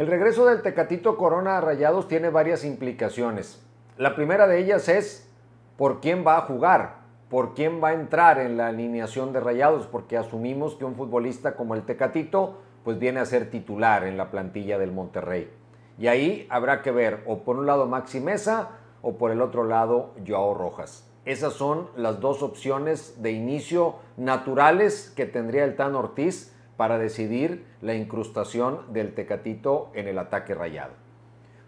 El regreso del Tecatito Corona a Rayados tiene varias implicaciones. La primera de ellas es por quién va a jugar, por quién va a entrar en la alineación de Rayados, porque asumimos que un futbolista como el Tecatito pues viene a ser titular en la plantilla del Monterrey. Y ahí habrá que ver o por un lado Maxi Mesa o por el otro lado Joao Rojas. Esas son las dos opciones de inicio naturales que tendría el Tan Ortiz para decidir la incrustación del Tecatito en el ataque rayado.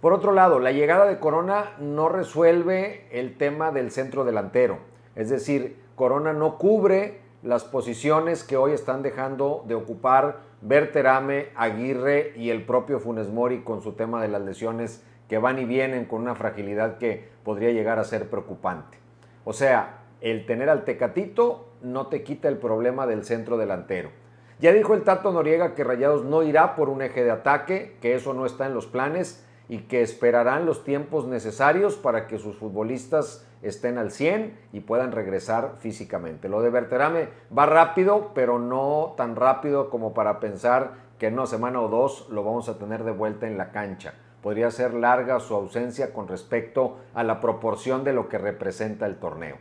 Por otro lado, la llegada de Corona no resuelve el tema del centro delantero, es decir, Corona no cubre las posiciones que hoy están dejando de ocupar Berterame, Aguirre y el propio Funes Mori con su tema de las lesiones que van y vienen con una fragilidad que podría llegar a ser preocupante. O sea, el tener al Tecatito no te quita el problema del centro delantero. Ya dijo el Tato Noriega que Rayados no irá por un eje de ataque, que eso no está en los planes y que esperarán los tiempos necesarios para que sus futbolistas estén al 100 y puedan regresar físicamente. Lo de Berterame va rápido, pero no tan rápido como para pensar que en una semana o dos lo vamos a tener de vuelta en la cancha. Podría ser larga su ausencia con respecto a la proporción de lo que representa el torneo.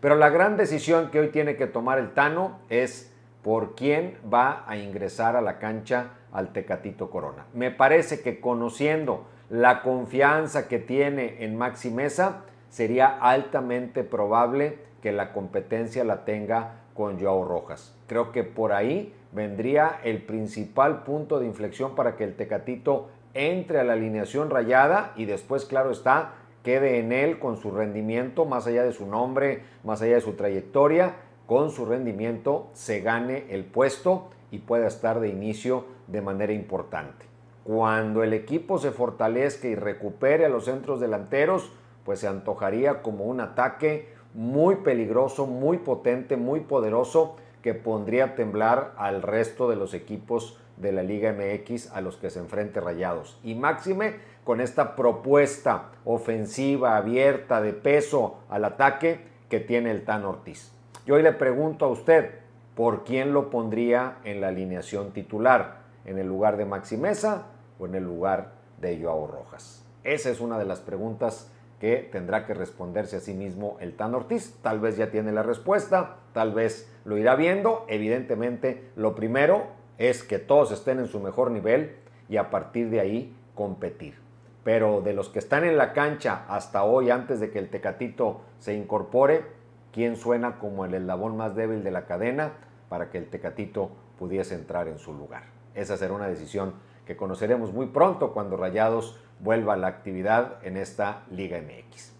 Pero la gran decisión que hoy tiene que tomar el Tano es por quién va a ingresar a la cancha al Tecatito Corona. Me parece que conociendo la confianza que tiene en Maxi Mesa, sería altamente probable que la competencia la tenga con Joao Rojas. Creo que por ahí vendría el principal punto de inflexión para que el Tecatito entre a la alineación rayada y después, claro está, quede en él con su rendimiento, más allá de su nombre, más allá de su trayectoria con su rendimiento se gane el puesto y pueda estar de inicio de manera importante. Cuando el equipo se fortalezca y recupere a los centros delanteros, pues se antojaría como un ataque muy peligroso, muy potente, muy poderoso, que pondría a temblar al resto de los equipos de la Liga MX a los que se enfrente Rayados. Y máxime con esta propuesta ofensiva, abierta, de peso al ataque que tiene el Tan Ortiz. Yo hoy le pregunto a usted, ¿por quién lo pondría en la alineación titular? ¿En el lugar de Maxi Mesa o en el lugar de Joao Rojas? Esa es una de las preguntas que tendrá que responderse a sí mismo el Tan Ortiz. Tal vez ya tiene la respuesta, tal vez lo irá viendo. Evidentemente, lo primero es que todos estén en su mejor nivel y a partir de ahí competir. Pero de los que están en la cancha hasta hoy, antes de que el Tecatito se incorpore, quién suena como el eslabón más débil de la cadena para que el Tecatito pudiese entrar en su lugar. Esa será una decisión que conoceremos muy pronto cuando Rayados vuelva a la actividad en esta Liga MX.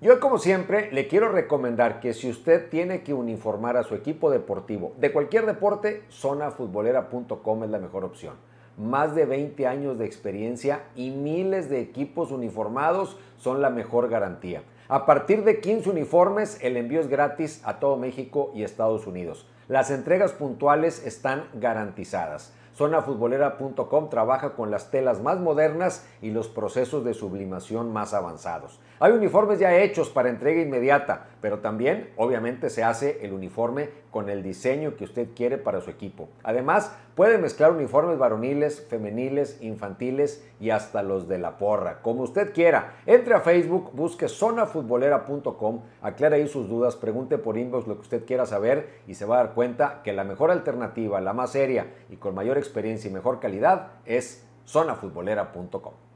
Yo como siempre le quiero recomendar que si usted tiene que uniformar a su equipo deportivo de cualquier deporte, zonafutbolera.com es la mejor opción. Más de 20 años de experiencia y miles de equipos uniformados son la mejor garantía. A partir de 15 uniformes, el envío es gratis a todo México y Estados Unidos. Las entregas puntuales están garantizadas. Zonafutbolera.com trabaja con las telas más modernas y los procesos de sublimación más avanzados. Hay uniformes ya hechos para entrega inmediata, pero también obviamente se hace el uniforme con el diseño que usted quiere para su equipo. Además, puede mezclar uniformes varoniles, femeniles, infantiles y hasta los de la porra, como usted quiera. Entre a Facebook, busque zonafutbolera.com, aclare ahí sus dudas, pregunte por inbox lo que usted quiera saber y se va a dar cuenta que la mejor alternativa, la más seria y con mayor experiencia y mejor calidad es zonafutbolera.com.